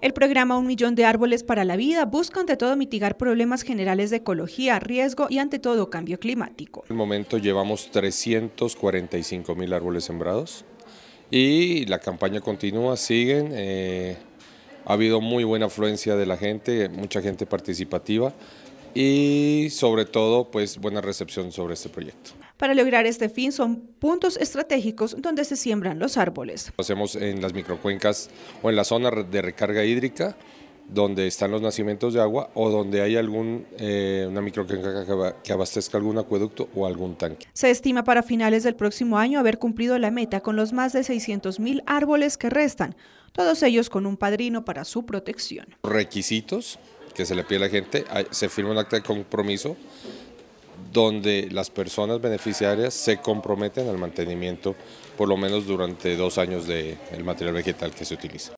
El programa Un Millón de Árboles para la Vida busca ante todo mitigar problemas generales de ecología, riesgo y ante todo cambio climático. En el momento llevamos 345 mil árboles sembrados y la campaña continúa, siguen. Eh, ha habido muy buena afluencia de la gente, mucha gente participativa y sobre todo pues buena recepción sobre este proyecto. Para lograr este fin son puntos estratégicos donde se siembran los árboles. Lo hacemos en las microcuencas o en la zona de recarga hídrica donde están los nacimientos de agua o donde hay algún eh, una microcuenca que abastezca algún acueducto o algún tanque. Se estima para finales del próximo año haber cumplido la meta con los más de 600 mil árboles que restan, todos ellos con un padrino para su protección. Requisitos que se le pide a la gente, se firma un acta de compromiso donde las personas beneficiarias se comprometen al mantenimiento por lo menos durante dos años del material vegetal que se utiliza.